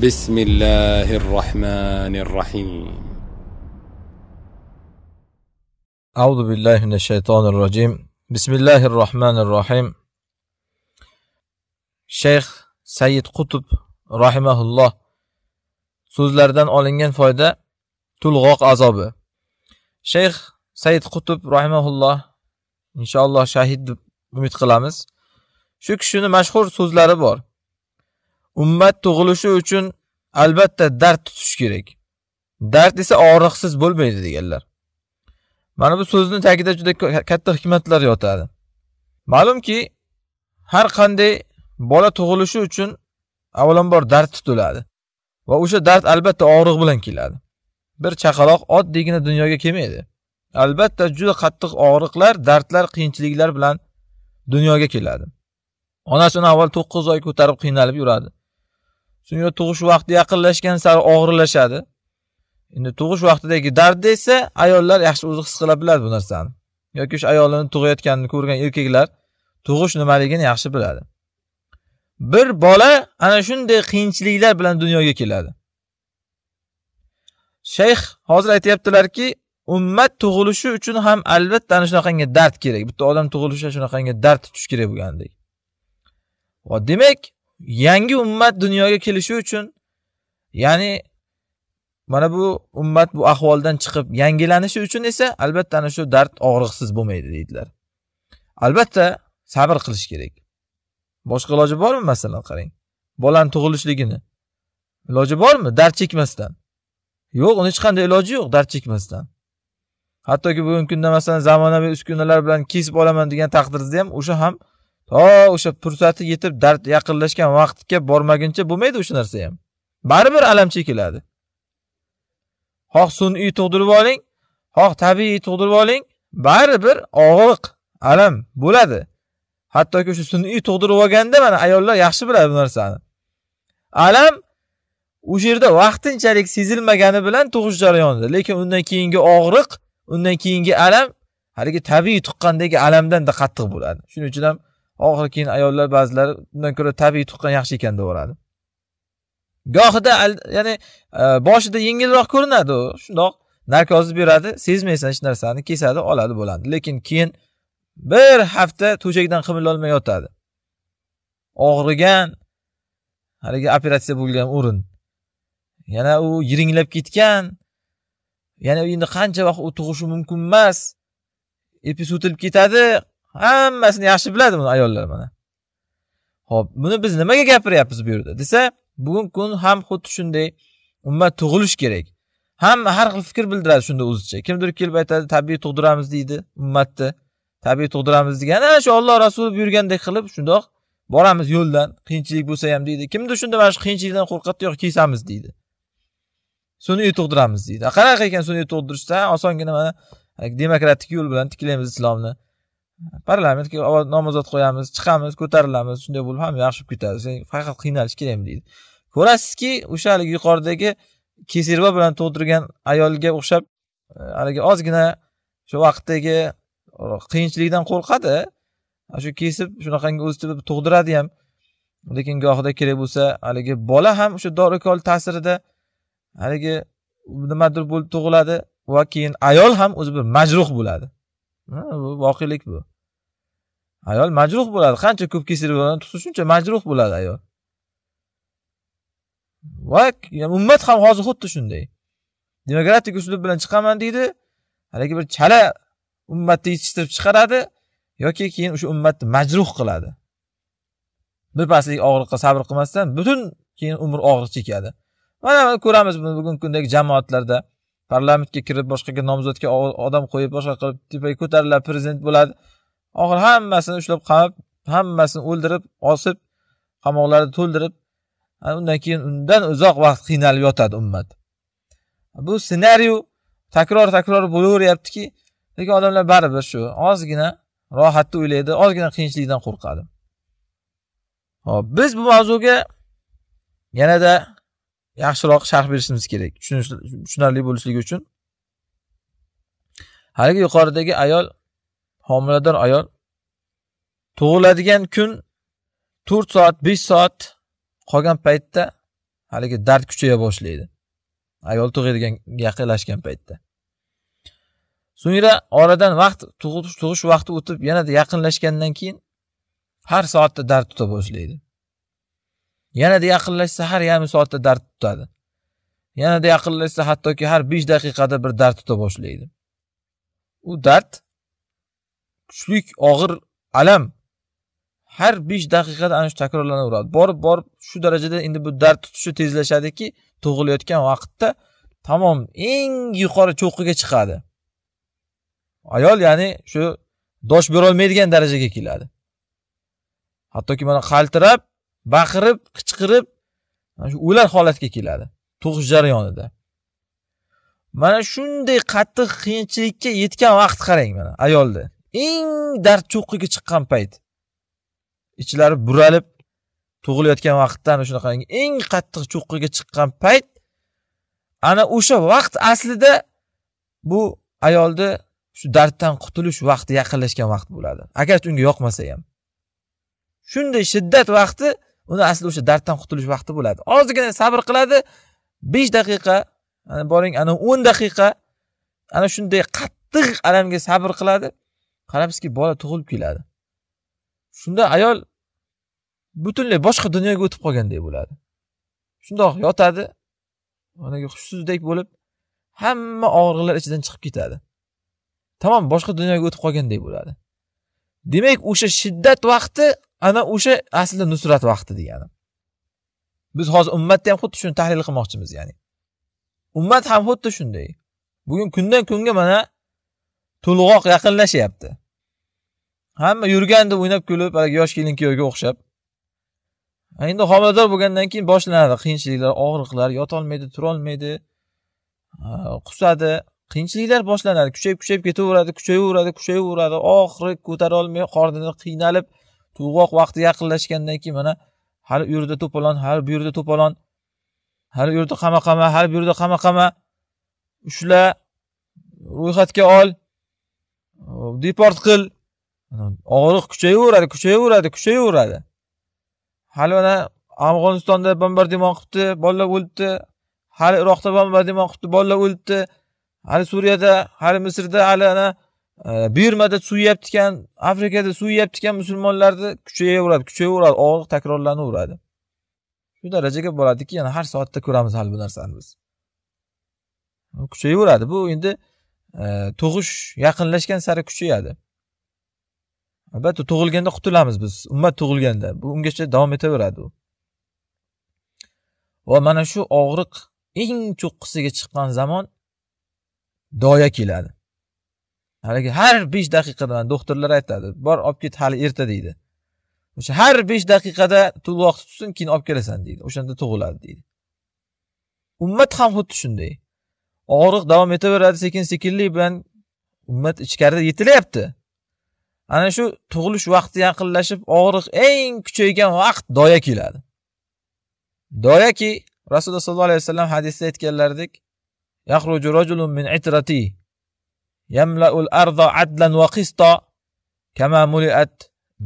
بسم الله الرحمن الرحيم أعوذ بالله من الشيطان الرجيم بسم الله الرحمن الرحيم سيد قطب qutb الله so'zlaridan olingan foyda tulg'oq azobi shayx said qutb rahimaulloh inshaalloh shahid deb umid qilamiz shu kishini mashhur so'zlari bor ummat tug'ilishi uchun albatta dard tutish kerak dard esa og'riqsiz bo'lmaydi deganlar mana bu so'zni tagida juda katta hikmatlar yotadi ma'lumki har qanday bola tug'ilishi uchun avvalambor dard tutiladi va o'sha dard albatta og'riq bilan keladi bir chaqaloq oddiygina dunyoga kelmaydi albatta juda qattiq og'riqlar dardlar qiyinchiliklar bilan dunyoga keladi onasini avval to'qqiz oy ko'tarib qiynalib yuradi so'ngra tug'ish vaqti yaqinlashgan sari og'irlashadi endi tug'ish vaqtidagi dardda esa ayollar yaxshi o'zi his qila biladi bu narsani yoki o'sha ayolini tug'ayotganini ko'rgan erkaklar tug'ish nimaligini yaxshi biladi bir bola ana shunday qiyinchiliklar bilan dunyoga keladi shayx hozir aytyaptilarki ummat tug'ilishi uchun ham albatta ana shunaqangi dard kerak bitta odam tug'ilishi shunaqangi dard tutish kerak bo'lgandek demak yangi ummat dunyoga kelishi uchun ya'ni mana bu ummat bu ahvoldan chiqib yangilanishi uchun esa albatta ana shu dard og'riqsiz bo'lmaydi deydilar albatta sabr qilish kerak boshqa iloji bormi masalan qarang bolani tug'ilishligini iloji bormi dard chekmasdan yo'q uni hech qanday iloji yo'q dard chekmasdan hattoki bugungi kunda masalan zamonaviy uskunalar bilan kesib olaman degan taqdirda ham o'sha ham to o'sha fursati yetib dard yaqinlashgan vaqtga bormaguncha bo'lmaydi o'sha narsa ham baribir alam chekiladi xoh sun'iy tug'dirib oling xoh tabiiy tug'dirib oling baribir og'riq alam bo'ladi hattoki o'sha sun'iy tug'dirib olganda mana ayollar yaxshi biladi bu narsani alam o'sha yerda vaqtinchalik sezilmagani bilan tug'ish jarayonida lekin undan keyingi og'riq undan keyingi alam haligi tabiiy tuqqandagi alamdanda qattiq bo'ladi shuning uchun ham oxiri keyin ayollar ba'zilari undan ko'ra tabiiy tuqqan yaxshi ekan deyveradi gohida ya'ni e, boshida yengilroq ko'rinadi u shundoq narkozni beradi sezmaysan hech narsani kesadi oladi bo'ladi lekin keyin bir hafta to'shakdan qimirlolmay yotadi og'rigan haligi operatsiya bo'lgan o'rin yana u yiringlab ketgan yana endi qancha vaqt u tug'ishi mumkin emas epis o'tilib ketadi hammasini yaxshi biladi buni ayollar mana ho'p buni biz nimaga gapiryapmiz bu yerda desa bugungi kun ham xuddi shunday umuman tug'ilish kerak hamma har xil fikr bildiradi shunda o'zicha kimdir kelib aytadi tabiiy tug'diramiz deydi ummatni tabiiy tug'diramiz degani ana shu olloh rasuli buyurgandek qilib shundoq boramiz yo'ldan qiyinchilik bo'lsa ham deydi kimdir shunda mana shu qiyinchilikdan qo'rqadi yo'q kesamiz deydi sun'iy tug'diramiz deydi qanaqa ekan sun'iy tug'dirishsa osongina mana demokratik yo'l bilan tiklaymiz islomni parlament nomzod qo'yamiz chiqamiz ko'tarilamiz shunday bo'lib ham yaxshi bo'lib ketadi sen faqat qiynalish kerakmi deydi ko'rasizki o'sha haligi yuqoridagi kesirva bilan to'ldirgan ayolga o'xshab e, haligi ozgina shu vaqtdagi e, qiyinchilikdan qo'rqadi shu kesib shunaqangi o'z tug'diradi ham lekin gohida kerak bo'lsa haligi bola ham o'sha dorikol ta'sirida haligi nimadir bo'lib tug'iladi va keyin ayol ham o'zi bir majruh bo'ladi bu voqelik bu ayol majruh bo'ladi qancha ko'p kesirlarni tutsa shuncha majruh bo'ladi ayol va ummat ham hozir xuddi shunday demokratik uslub bilan chiqaman deydi haligi bir chala ummatni yetishtirib chiqaradi yoki keyin o'sha ummatni majruh qiladi bir paslik og'riqqa sabr qilmasdan butun keyin umr og'riq chekadi mana ko'ramiz buni bugungi kundagi jamoatlarda parlamentga kirib boshqaga nomzodga odam qo'yib boshqa qilib tepaga ko'tarilib prezident bo'ladi oxiri hammasini ushlab qamab hammasini o'ldirib osib qamoqlarni to'ldirib undan keyin undan uzoq vaqt qiynalib yotadi ummat bu ssenariy takror takror bo'laveryaptiki lekin odamlar baribir shu ozgina rohatni o'ylaydi ozgina qiyinchilikdan qo'rqadi hop biz bu mavzuga yanada yaxshiroq sharh berishimiz kerak tushunarli bo'lishligi uchun haligi yuqoridagi ayol homilador ayol tug'iladigan kun to'rt soat besh soat qolgan paytda haligi dard kuchaya boshlaydi ayol tug'adigan yaqinlashgan paytda so'ngra oradan vaqt tug'ish vaqti o'tib yanada yaqinlashgandan keyin har soatda dard tuta boshlaydi yanada yaqinlashsa har yarim soatda dard tutadi yanada yaqinlashsa hattoki har besh daqiqada bir dard tuta boshlaydi u dard kuchlik og'ir alam har besh daqiqada ana shu takrorlanaveradi borib borib shu darajada endi bu dard tutishi tezlashadiki tug'ilayotgan vaqtda tamom eng yuqori cho'qqiga chiqadi ayol ya'ni shu dosh berolmaydigan darajaga keladi hattoki mana qaltirab baqirib qichqirib shu o'lar holatga keladi tug'ish jarayonida mana shunday qattiq qiyinchilikka yetgan vaqt qarang mana ayolni eng dard cho'qqiga chiqqan payt ichlari buralib tug'ilayotgan vaqtdan shunaqangi eng qattiq cho'qqiga chiqqan payt ana o'sha vaqt aslida bu ayolni shu darddan qutulish vaqti yaqinlashgan vaqt bo'ladi agarchi unga yoqmasa ham shunday shiddat vaqti uni asli o'sha darddan qutulish vaqti bo'ladi ozgina sabr qiladi besh daqiqa ana boring ana o'n daqiqa ana shunday qattiq alamga sabr qiladi qarabsizki bola tug'ilib keladi shunda ayol butunlay boshqa dunyoga o'tib qolgandek bo'ladi shundoq yotadi haligi hushsizdek bo'lib hamma og'riqlar ichidan chiqib ketadi tamom boshqa dunyoga o'tib qolgandek bo'ladi demak o'sha shiddat vaqti ana o'sha aslida nusrat vaqti degani biz hozir ummatni ham xuddi shuni tahlil qilmoqchimiz ya'ni ummat ham xuddi shunday bugun kundan kunga mana to'lg'oq yaqinlashyapti hamma yurgandi o'ynab kulib haligi yosh kelin kuyovga o'xshab endi homilador bo'lgandan keyin boshlanadi qiyinchiliklar og'riqlar yotolmaydi turolmaydi qusadi qiyinchiliklar boshlanadi kuchayib kuchayib ketaveradi kuchayaveradi kuchayaveradi oxiri ko'tara olmay qornini qiynalib tug'oq vaqti yaqinlashgandan keyin mana hali u yerda to'polon hali bu yerda to'polon hali u yerda qamaqama hali bu yerda qamaqama ushla ro'yxatga ol deport qil og'riq kuchayaveradi kuchayaveradi kuchayaveradi hali mana afg'onistonda bombardimon qilibdi bolalar o'libdi hali iroqda bombardimon qilibdi bolalar o'libdi hali suriyada hali misrda hali ana e, birmada yeyapti ekan afrikada yeyapti ekan musulmonlarni kuchayaveradi kuchayaveradi og'riq takrorlanaveradi shu darajaga boradiki yana har soatda ko'ramiz hali bu narsani biz kuchayaveradi bu endi e, tug'ish yaqinlashgan sari kuchayadi albatta tug'ilganda qutulamiz biz ummat tug'ilganda bu ungacha davom etaveradi u va mana shu og'riq eng cho'qqisiga chiqqan zamon doya keladi haligi har besh daqiqada doktorlar aytadi bor olib ket hali erta deydi o'sha har besh daqiqada vaqt tutsin keyin olib kelasan deydi o'shanda tug'iladi deydi ummat ham xuddi shunday og'riq davom etaveradi sekin sekinlik bilan ummat ichkarida yetilyapti ana shu tug'ilish vaqti yaqinlashib og'riq eng kuchaygan vaqt doya keladi doyaki rasululloh sollallohu alayhi vasallam hadisda aytganlaridek min itrati yamlaul arda adlan الأرض عدلا kama muliat ملئت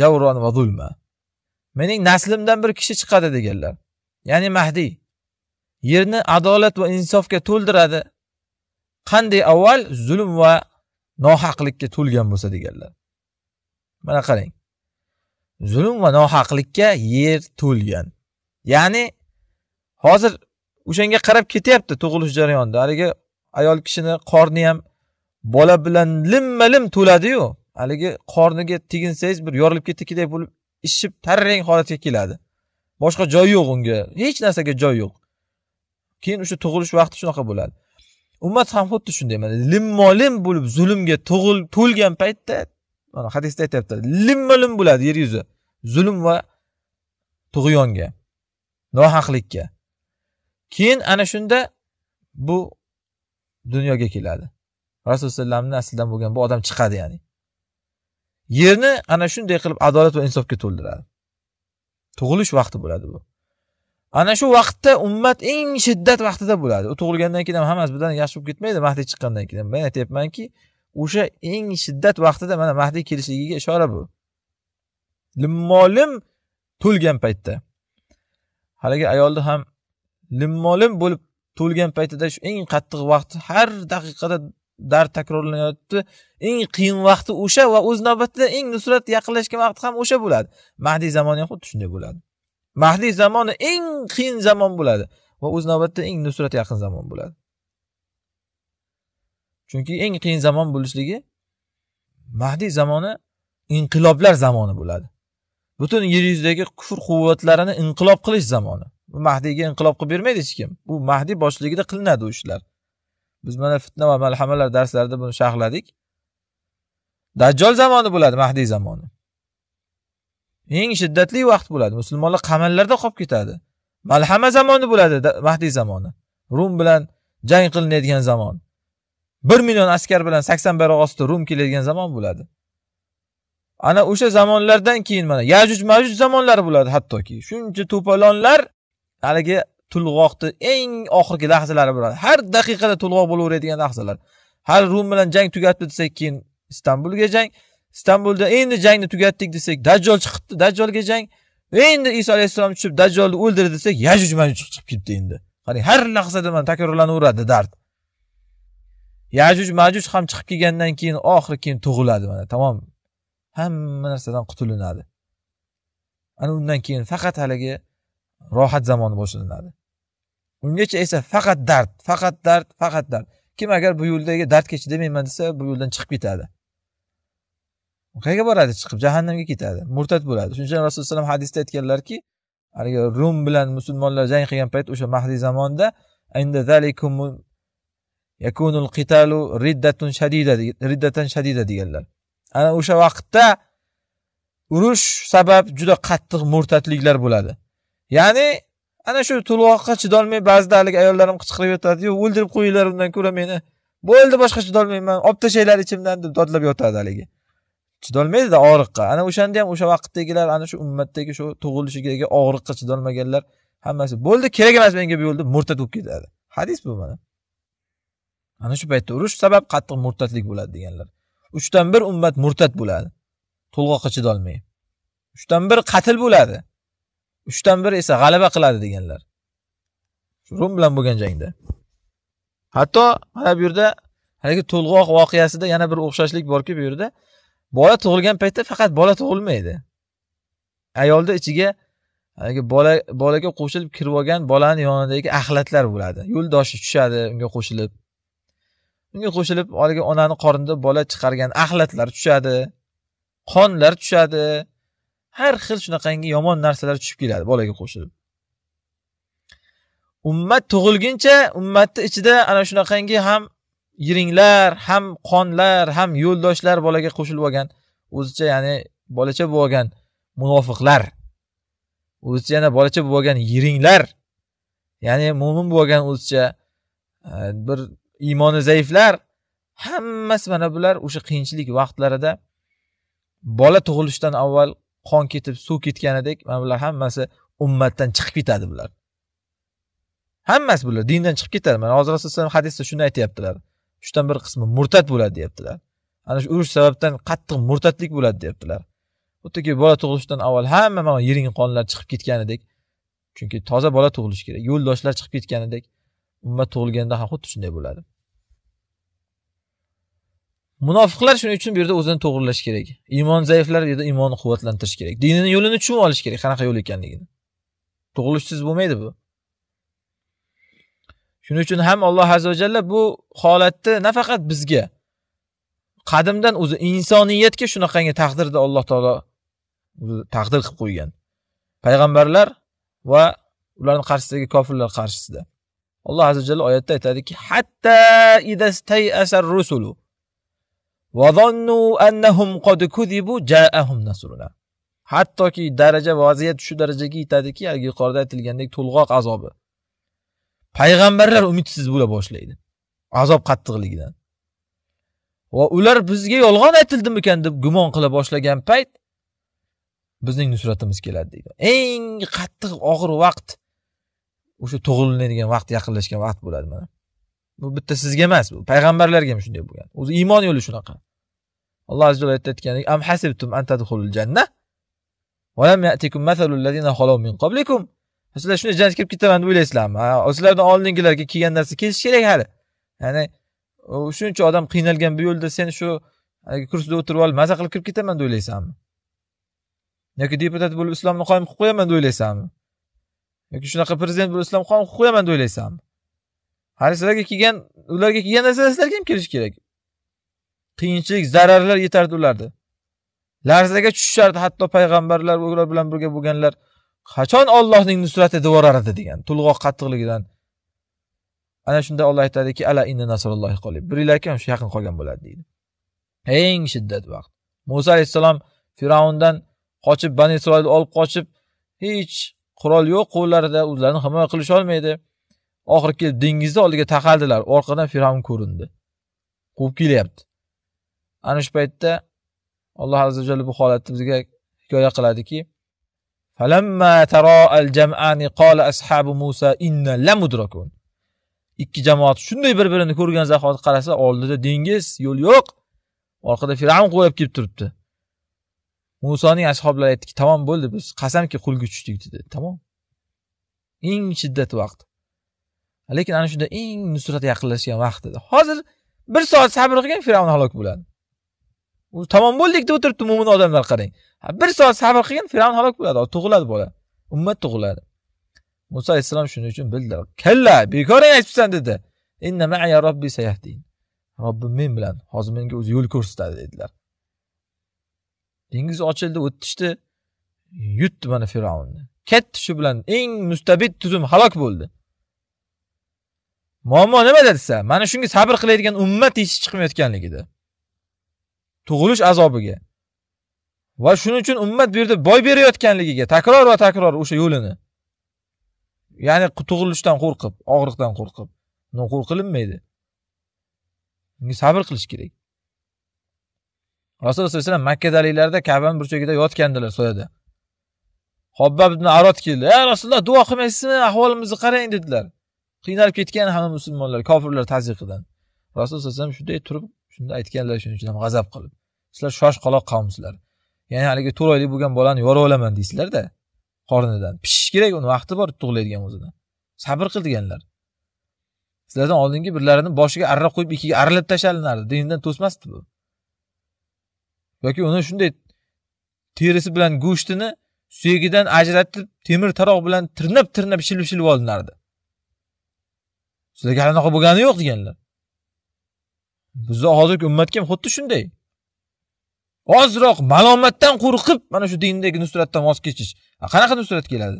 جورا zulma mening naslimdan bir kishi chiqadi deganlar ya'ni mahdiy yerni adolat va insofga to'ldiradi qanday avval zulm va nohaqlikka to'lgan bo'lsa deganlar mana qarang zulm va nohaqlikka yer to'lgan ya'ni hozir o'shanga qarab ketyapti tug'ilish jarayonida haligi ayol kishini qorni ham bola bilan limma lim to'ladiyu haligi qorniga teginsangiz bir yorilib ketdikidek bo'lib ishib tarrang holatga keladi boshqa joy yo'q unga hech narsaga joy yo'q keyin o'sha tug'ilish vaqti shunaqa bo'ladi ummat ham xuddi shunday mana limmo lim bo'lib zulmga to'lgan paytda mana hadisda aytyapti limma lim bo'ladi yer yuzi zulm va tug'yonga nohaqlikka keyin ana shunda bu dunyoga keladi rasululloh alayhivasallamni aslidan bo'lgan bu odam chiqadi ya'ni yerni ana shunday qilib adolat va insofga to'ldiradi tug'ilish vaqti bo'ladi bu ana shu vaqtda ummat eng shiddat vaqtida bo'ladi u tug'ilgandan keyin ham hammasi birdan yaxshi bo'lib ketmaydi mahdiy chiqqandan keyin men aytyapmanki o'sha eng shiddat vaqtida mana mahdiy kelishligiga ishora bu limmolim to'lgan paytda haligi ayolni ham limmolim bo'lib to'lgan paytida shu eng qattiq vaqt har daqiqada dard takrorlanayapti eng qiyin vaqti o'sha va o'z navbatida eng nusrat yaqinlashgan vaqti ham o'sha bo'ladi mahdiy zamoni ham xuddi shunday bo'ladi mahdiy zamoni eng qiyin zamon bo'ladi va o'z navbatida eng nusrat yaqin zamon bo'ladi chunki eng qiyin zamon bo'lishligi mahdiy zamoni inqiloblar zamoni bo'ladi butun yer yuzidagi kufr quvvatlarini inqilob qilish zamoni bu mahdiyga inqilob qilib bermaydi hech kim u mahdiy boshligida qilinadi u ishlar biz mana fitna va malhamalar darslarida buni sharhladik dajjol zamoni bo'ladi mahdiy zamoni eng shiddatli vaqt bo'ladi musulmonlar qamallarda qolib ketadi malhama zamoni bo'ladi mahdiy zamoni rum bilan jang qilinadigan zamon bir million askar bilan sakson bayroq ostida rum keladigan zamon bo'ladi ana o'sha zamonlardan keyin mana yajuj majuj zamonlari bo'ladi hattoki shuncha to'polonlar haligi tulg'oqni eng oxirgi lahzalari bo'ladi har daqiqada tulg'oq bo'laveradigan lahzalar hali rum bilan jang tugatdi desak keyin istanbulga jang istanbulda endi jangni tugatdik desak dajjol chiqibdi dajjolga jang endi iso alayhissalom tushib dajjolni o'ldirdi desak yajuj majuj chiqib ketdi endi qarang har lahzada mana takrorlanaveradi dard yajuj majuj ham chiqib kelgandan keyin oxiri keyin tug'iladi mana tamom hamma narsadan qutulinadi ana undan keyin faqat haligi rohat zamoni boshlanadi ungacha esa faqat dard faqat dard faqat dard kim agar bu yo'ldagi dardga chidamayman desa bu yo'ldan chiqib ketadi qayerga boradi chiqib jahannamga ketadi murtad bo'ladi shuning uchun rasululloh alayhi vasallam hadisda aytganlarki haligi rum bilan musulmonlar jang qilgan payt o'sha mahdiy zamonda yakunul qitalu riddatun shadida riddatan shadida deganlar ana o'sha vaqtda urush sabab juda qattiq murtadliklar bo'ladi ya'ni ana shu to'lg'oqqa chidolmay ba'zida haligi ayollarim qichqirib yotadiyu o'ldirib qo'yinglar undan ko'ra meni bo'ldi boshqa chidolmayman olib tashlanglar ichimdan deb dodlab yotadi haligi chidolmaydida og'riqqa ana o'shanda ham o'sha vaqtdagilar ana shu ummatdagi shu tug'ilishidagi og'riqqa chidolmaganlar hammasi bo'ldi kerak emas menga bu yo'lda murtad bo'lib ketadi hadis bu mana ana shu paytda urush sabab qattiq murtadlik bo'ladi deganlar uchdan bir ummat murtad bo'ladi to'lg'oqqa chidolmay uchdan bir qatl bo'ladi uchdan bir esa g'alaba qiladi deganlar rum bilan bo'lgan jangda hatto mana bu yerda haligi to'lg'oq voqeasida yana bir o'xshashlik borki bu yerda bola tug'ilgan paytda faqat bola tug'ilmaydi ayolni ichiga haligi bola bolaga qo'shilib kirib olgan bolani yonidagi axlatlar bo'ladi yo'ldoshi tushadi unga qo'shilib unga qo'shilib haligi onani qornida bola chiqargan axlatlar tushadi qonlar tushadi har xil shunaqangi yomon narsalar tushib keladi bolaga qo'shilib ummat tug'ilguncha ummatni ichida ana shunaqangi ham yiringlar ham qonlar ham yo'ldoshlar bolaga qo'shilib olgan o'zicha ya'ni bolacha bo'lib olgan munofiqlar o'zicha yana bolacha bo'lib olgan yiringlar ya'ni mo'min bo'lgan o'zicha e, bir iymoni zaiflar hammasi mana bular o'sha qiyinchilik vaqtlarida bola tug'ilishdan avval qon ketib suv ketganidek mana bular hammasi ummatdan chiqib ketadi bular hammasi bular dindan chiqib ketadi mana hozir asosan hadisda shuni aytyaptilar uchdan bir qismi murtad bo'ladi deyaptilar ana shu urush sababdan qattiq murtadlik bo'ladi deyaptilar xuddiki bola tug'ilishdan avval hamma mana yiring qonlar chiqib ketganidek chunki toza bola tug'ilishi kerak yo'ldoshlar chiqib ketganidek ummat tug'ilganda ham xuddi shunday bo'ladi munofiqlar shuning uchun bu yerda o'zini to'g'irlash kerak iymon zaiflar yerda iymonni quvvatlantirish kerak dinini yo'lini tushunib olish kerak qanaqa yo'l ekanligini tug'ilishsiz bo'lmaydi bu shuning uchun ham alloh azza va jalla bu holatni nafaqat bizga qadimdan o'zi insoniyatga shunaqangi taqdirni alloh taolo taqdir qilib qo'ygan payg'ambarlar va ularni qarshisidagi kofirlar qarshisida alloh azza va jalla oyatda aytadiki hatta rusulu hattoki daraja vaziyat shu darajaga yetadiki haligi yuqorida aytilgandek to'lg'oq azobi payg'ambarlar umidsiz bo'la boshlaydi azob qattiqligidan va ular bizga yolg'on aytildimikan deb gumon qila boshlagan payt bizning nusratimiz keladi deydi eng qattiq og'ir vaqt o'sha tug'ilinadigan vaqt yaqinlashgan vaqt bo'ladi mana bu bitta sizga emas bu payg'ambarlarga ham shunday bo'lgan o'zi iymon yo'li shunaqa alloh azza aytayotgandek am hasibtum an janna va lam ya'tikum mathalul min qablikum sizlar shunday jannatga kirib ketaman deb o'ylaysizlarmi sizlardan oldingilarga kelgan narsa kelishi kerak hali ya'ni shuncha odam qiynalgan bu yo'lda sen shu kursida o'tirib olib maza qilib kirib ketaman deb o'ylaysanmi yoki deputat bo'lib islomni qoyim qilib qo'yaman deb o'ylaysanmi yoki shunaqa prezident bo'lib islomni qoyim qilib qo'yaman deb o'ylaysanmi hali sizlarga kelgan ularga kelganda sizlarga ham kelishi kerak qiyinchilik zararlar yetardi ularni larzaga tushishardi hatto payg'ambarlar ular bilan birga bo'lganlar qachon ollohning nusrati deb edi degan to'lg'oq qattiqligidan ana shunda olloh aytadiki ala inna nasrullohi qolib biringlar ham shu yaqin qolgan bo'ladi deydi eng shiddat vaqt muso alayhissalom fir'avndan qochib bani isroilni olib qochib hech qurol yo'q qo'llarida o'zlarini himoya qilisholmaydi oxiri kelib dengizni oldiga taqaldilar orqadan fir'avn ko'rindi quvib kelyapti ana shu paytda alloh azza jalla bu holatni bizga hikoya qiladiki ikki jamoat shunday bir birini ko'rgan zahoti qarasa oldida dengiz yo'l yo'q orqada fir'avn quvlab kelib turibdi musoning ashoblari aytdiki tamom bo'ldi biz qasamki qulga tushdik dedi tamom eng shiddat vaqt lekin ana shunda eng nusrat yaqinlashgan vaqt edi hozir bir soat sabr qilgan fir'avn halok bo'ladi u tamom bo'ldik deb o'tiribdi mo'min odamlar qarang bir soat sabr qilgan fir'avn halok bo'ladi tug'iladi bola ummat tug'iladi muso alayhissalom shuning uchun bildi kalla bekoring aytibsan dedi robbi robbim men bilan hozir menga o'zi yo'l ko'rsatadi dedilar dengiz ochildi o'tishdi yutdi mana fir'avnni ketdi shu bilan eng mustabid tuzum halok bo'ldi muammo nimada desa mana shunga sabr qiladigan ummat esi chiqmayotganligida tug'ilish azobiga va shuning uchun ummat bu yerda boy berayotganligiga takror va takror o'sha yo'lini ya'ni tug'ilishdan qo'rqib og'riqdan qo'rqib undan qo'rqilinmaydi unga sabr qilish kerak rasululloh sallallohu alayhi vasallam makkadaliklarda kabani burchagida yotgandilar soyada hobbab ibn arot keldi ey rasululloh duo qilmaysizmi ahvolimizni qarang dedilar qiynalib ketgan hamma musulmonlar kofirlar tazyiqidan rasululloh alayhi vasallam shunday turib shunday aytganlar shuning uchun ham g'azab qilib sizlar shosh qaloq qavmsizlar ya'ni haligi to'rt oylik bo'lgan bolani yora olaman deysizlarda qornidan pishish kerak uni vaqti bor tug'iladigan o'zini sabr qil deganlar sizlardan oldingi birlarini boshiga arra qo'yib ikkiga aralab tashlanardi dindan to'smasdi bu yoki uni shunday terisi bilan go'shtini suyagidan ajratib temir taroq bilan tirnab tirnab shilib shilib olinardi sizlarga hali unaqa bo'lgani yo'q deganlar bizni hozirgi ummatga ham xuddi shunday ozroq malomatdan qo'rqib mana shu dindagi nusratdan voz kechish qanaqa nusrat keladi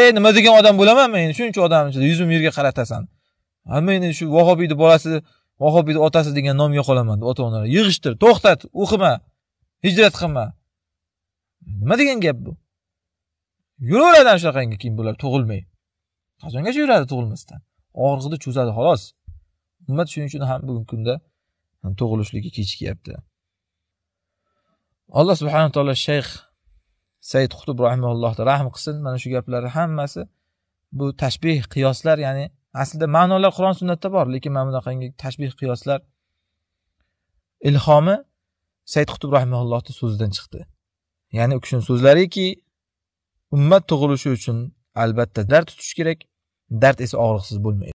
ey nima degan odam bo'laman men shuncha odamni ichida yuzimni yerga qaratasan men shu vahobiyni bolasi vahobiyni otasi degan nomga qolaman deb ota onalar yig'ishtir to'xtat o'qima hijrat qilma nima degan gap bu yuraveradi ana shunaqangi keyin bular tug'ilmay qachongacha yuradi tug'ilmasdan og'rig'ini cho'zadi xolos nima shuning uchun ham bugungi kunda tug'ilishligi kechikyapti alloh subhana taolo shayx said qutb rahimallohni rahm qilsin mana shu gaplari hammasi bu tashbih qiyoslar ya'ni aslida ma'nolar qur'on sunnatda bor lekin mana bunaqangi tashbih qiyoslar ilhomi said qutb rahimallohni so'zidan chiqdi ya'ni u kishini so'zlariki ummat tug'ilishi uchun albatta dar tutish kerak dard esa og'riqsiz bo'lmaydi